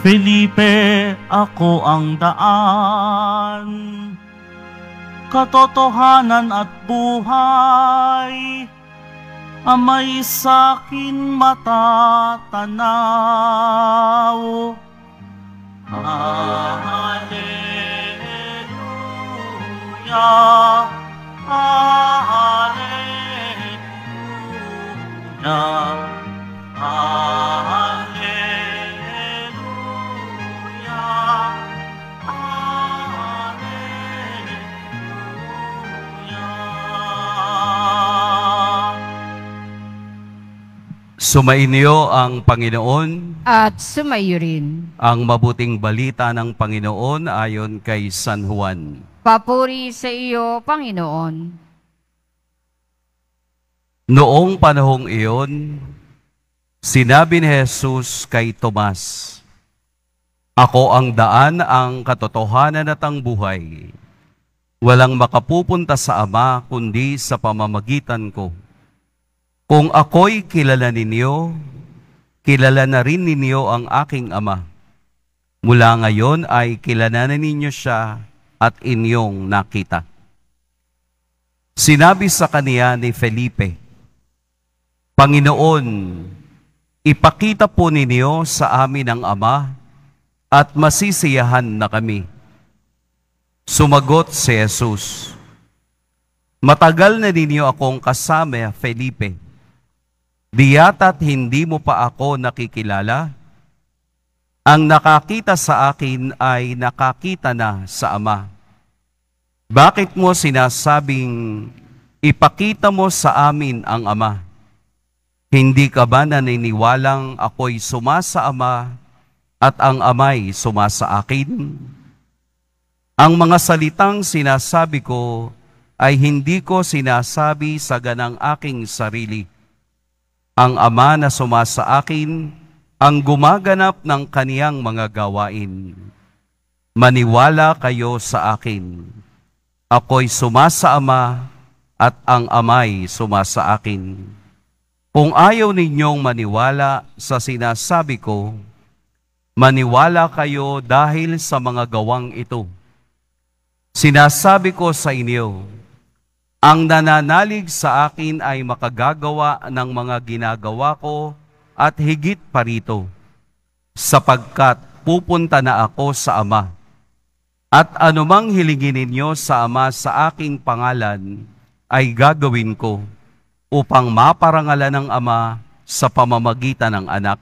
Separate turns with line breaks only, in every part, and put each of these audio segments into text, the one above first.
Felipe, ako ang daan, katotohanan at buhay, amay sa'kin matatanaw. Hallelujah, Hallelujah. Sumainyo ang Panginoon at sumaiyo rin ang mabuting balita ng Panginoon ayon kay San Juan. Papuri sa iyo, Panginoon. Noong panahong iyon, sinabi ni Jesus kay Tomas, Ako ang daan, ang katotohanan at ang buhay. Walang makapupunta sa Ama kundi sa pamamagitan ko. Kung ako'y kilala ninyo, kilala na rin ninyo ang aking Ama. Mula ngayon ay kilala na ninyo siya at inyong nakita. Sinabi sa kaniya ni Felipe, Panginoon, ipakita po ninyo sa amin ang Ama at masisiyahan na kami. Sumagot si Jesus, Matagal na ninyo akong kasama, Felipe. Felipe Di yata't hindi mo pa ako nakikilala? Ang nakakita sa akin ay nakakita na sa Ama. Bakit mo sinasabing ipakita mo sa amin ang Ama? Hindi ka ba naniniwalang ako'y suma sa Ama at ang Ama'y suma sa akin? Ang mga salitang sinasabi ko ay hindi ko sinasabi sa ganang aking sarili ang Ama na sumasa akin, ang gumaganap ng kaniyang mga gawain. Maniwala kayo sa akin. Ako'y suma Ama at ang Ama'y sumasa akin. Kung ayaw ninyong maniwala sa sinasabi ko, maniwala kayo dahil sa mga gawang ito. Sinasabi ko sa inyo, ang nananalig sa akin ay makagagawa ng mga ginagawa ko at higit pa rito, sapagkat pupunta na ako sa Ama. At anumang hilingin ninyo sa Ama sa aking pangalan, ay gagawin ko upang maparangalan ng Ama sa pamamagitan ng anak.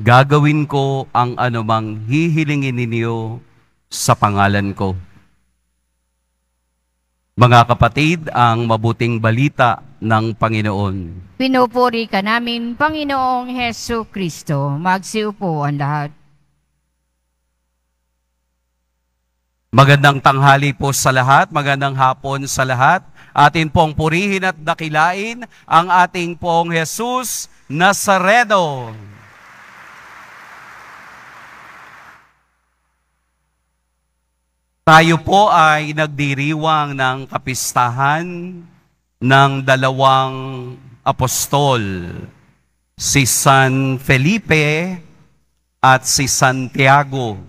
Gagawin ko ang anumang hihilingin ninyo sa pangalan ko. Mga kapatid, ang mabuting balita ng Panginoon. Pinupuri ka namin, Panginoong Heso Kristo. Magsiupo ang lahat. Magandang tanghali po sa lahat, magandang hapon sa lahat. Atin pong purihin at dakilain ang ating pong Jesus Nazareno. Tayo po ay nagdiriwang ng kapistahan ng dalawang apostol, si San Felipe at si Santiago.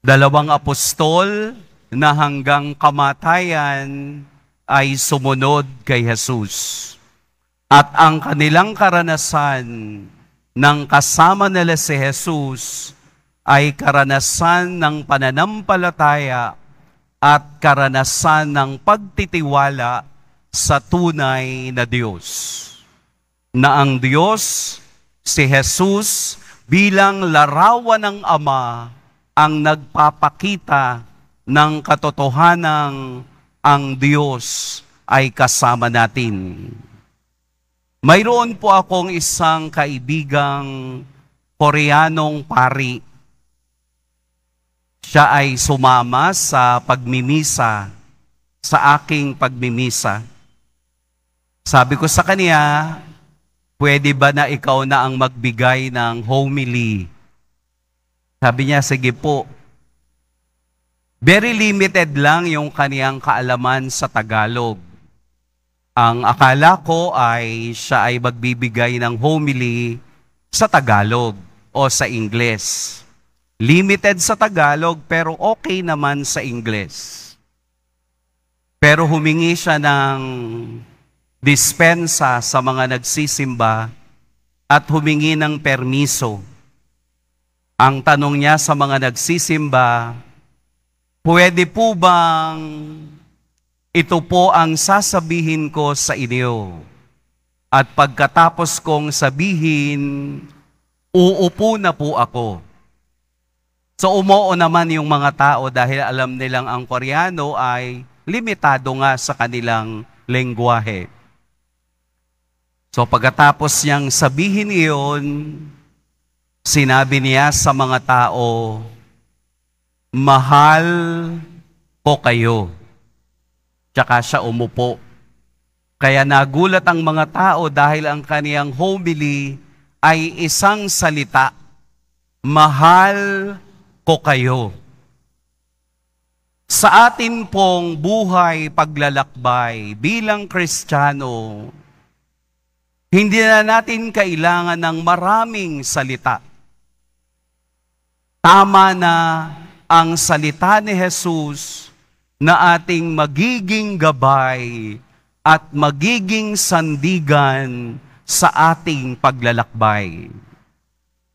Dalawang apostol na hanggang kamatayan ay sumunod kay Jesus. At ang kanilang karanasan ng kasama nila si Jesus ay karanasan ng pananampalataya at karanasan ng pagtitiwala sa tunay na Diyos. Na ang Diyos, si Jesus, bilang larawan ng Ama, ang nagpapakita ng katotohanang ang Diyos ay kasama natin. Mayroon po akong isang kaibigang Koreanong pari siya ay sumama sa pagmimisa, sa aking pagmimisa. Sabi ko sa kanya, pwede ba na ikaw na ang magbigay ng homily? Sabi niya, sige po. Very limited lang yung kaniyang kaalaman sa Tagalog. Ang akala ko ay siya ay magbibigay ng homily sa Tagalog o sa Ingles. Limited sa Tagalog, pero okay naman sa Ingles. Pero humingi siya ng dispensa sa mga nagsisimba at humingi ng permiso. Ang tanong niya sa mga nagsisimba, pwede po bang ito po ang sasabihin ko sa inyo? At pagkatapos kong sabihin, uupo na po ako. So umoo naman yung mga tao dahil alam nilang ang Koreano ay limitado nga sa kanilang lengguwahe. So pagkatapos niyang sabihin iyon, sinabi niya sa mga tao, Mahal ko kayo. Tsaka siya umupo. Kaya nagulat ang mga tao dahil ang kaniyang homily ay isang salita, Mahal ko kayo. Sa atin pong buhay paglalakbay bilang Kristiyano, hindi na natin kailangan ng maraming salita. Tama na ang salita ni Jesus na ating magiging gabay at magiging sandigan sa ating paglalakbay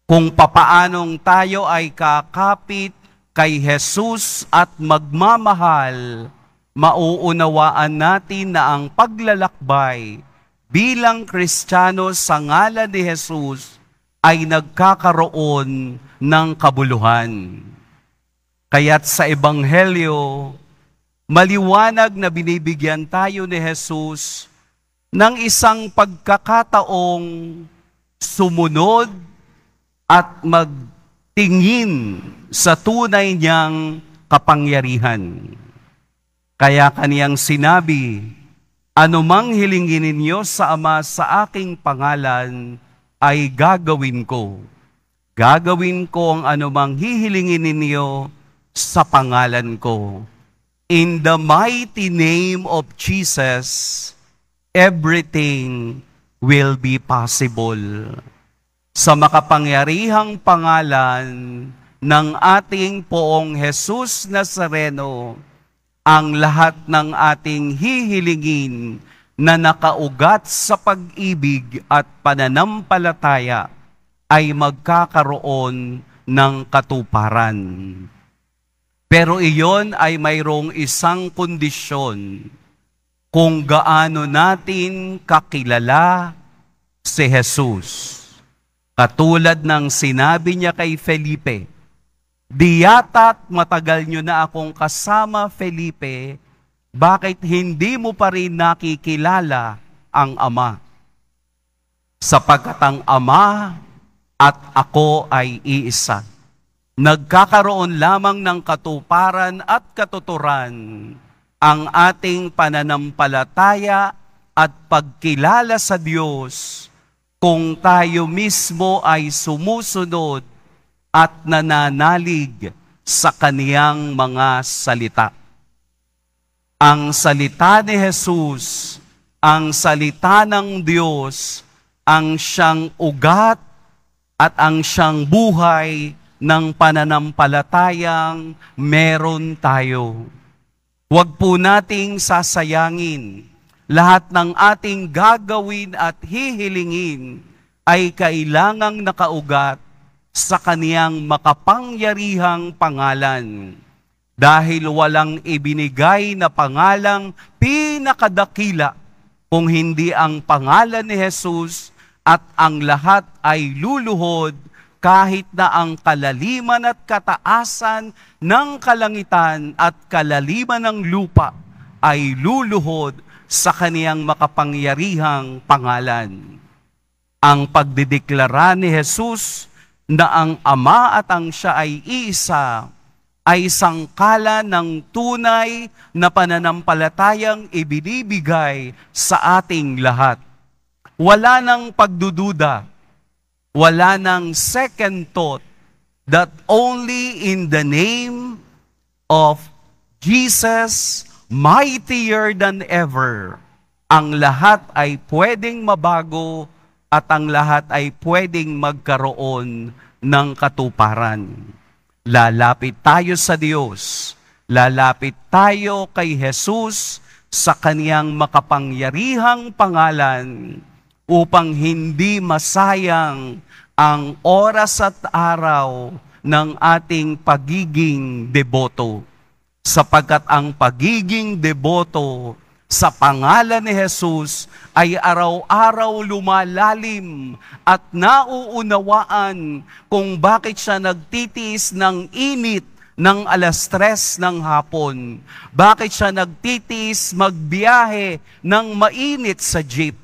kung papaanong tayo ay kakapit kay Jesus at magmamahal, mauunawaan natin na ang paglalakbay bilang Kristiyano sa ngalan ni Jesus ay nagkakaroon ng kabuluhan. Kaya't sa Ebanghelyo, maliwanag na binibigyan tayo ni Jesus ng isang pagkakataong sumunod at magtingin sa tunay niyang kapangyarihan. Kaya kaniyang sinabi, Anumang hilingin ninyo sa Ama sa aking pangalan ay gagawin ko. Gagawin ko ang anumang hihilingin ninyo sa pangalan ko. In the mighty name of Jesus, everything will be possible sa makapangyarihang pangalan ng ating poong Jesus Nazareno, ang lahat ng ating hihilingin na nakaugat sa pag-ibig at pananampalataya ay magkakaroon ng katuparan. Pero iyon ay mayroong isang kondisyon kung gaano natin kakilala si Jesus. Katulad ng sinabi niya kay Felipe, Di yata't matagal niyo na akong kasama, Felipe, bakit hindi mo pa rin nakikilala ang Ama? Sapagkat ang Ama at ako ay iisa. Nagkakaroon lamang ng katuparan at katuturan ang ating pananampalataya at pagkilala sa Diyos kung tayo mismo ay sumusunod at nananalig sa kaniyang mga salita. Ang salita ni Jesus, ang salita ng Diyos, ang siyang ugat at ang siyang buhay ng pananampalatayang meron tayo. Huwag po nating sasayangin lahat ng ating gagawin at hihilingin ay kailangang nakaugat sa kaniyang makapangyarihang pangalan. Dahil walang ibinigay na pangalang pinakadakila kung hindi ang pangalan ni Jesus at ang lahat ay luluhod kahit na ang kalaliman at kataasan ng kalangitan at kalaliman ng lupa ay luluhod sa kaniyang makapangyarihang pangalan. Ang pagdideklara ni Jesus na ang Ama at ang Siya ay isa ay sangkala ng tunay na pananampalatayang ibinibigay sa ating lahat. Wala nang pagdududa, wala nang second thought that only in the name of Jesus mightier than ever. Ang lahat ay pwedeng mabago at ang lahat ay pwedeng magkaroon ng katuparan. Lalapit tayo sa Diyos. Lalapit tayo kay Jesus sa kaniyang makapangyarihang pangalan upang hindi masayang ang oras at araw ng ating pagiging deboto sapagkat ang pagiging deboto sa pangalan ni Jesus ay araw-araw lumalalim at nauunawaan kung bakit siya nagtitiis ng init ng alas tres ng hapon. Bakit siya nagtitiis magbiyahe ng mainit sa jeep?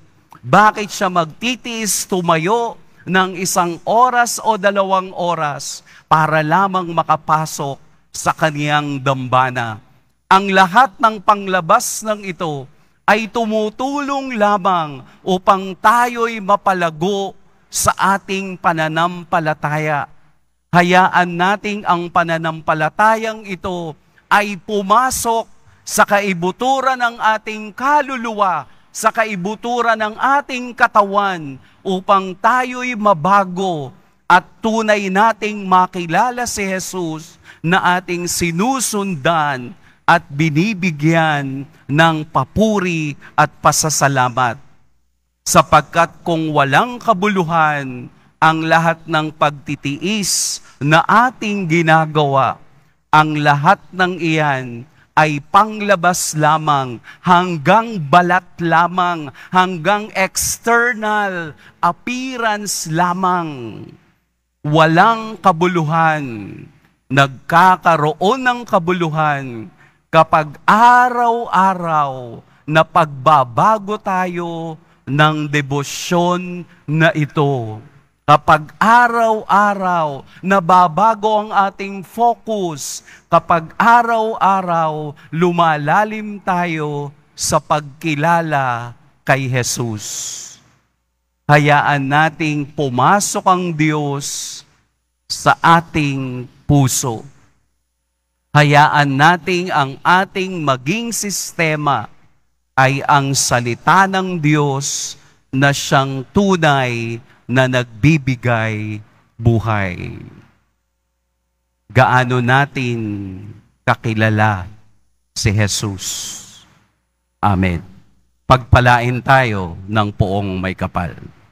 Bakit siya magtitiis tumayo ng isang oras o dalawang oras para lamang makapasok sa kaniyang dambana. Ang lahat ng panglabas ng ito ay tumutulong lamang upang tayo'y mapalago sa ating pananampalataya. Hayaan nating ang pananampalatayang ito ay pumasok sa kaibuturan ng ating kaluluwa, sa kaibuturan ng ating katawan upang tayo'y mabago at tunay nating makilala si Jesus na ating sinusundan at binibigyan ng papuri at pasasalamat. Sapagkat kung walang kabuluhan ang lahat ng pagtitiis na ating ginagawa, ang lahat ng iyan ay panglabas lamang, hanggang balat lamang, hanggang external appearance lamang. Walang kabuluhan nagkakaroon ng kabuluhan kapag araw-araw na pagbabago tayo ng debosyon na ito. Kapag araw-araw nababago ang ating focus, kapag araw-araw lumalalim tayo sa pagkilala kay Jesus. Hayaan nating pumasok ang Diyos sa ating puso. Hayaan nating ang ating maging sistema ay ang salita ng Diyos na siyang tunay na nagbibigay buhay. Gaano natin kakilala si Jesus. Amen. Pagpalain tayo ng poong may kapal.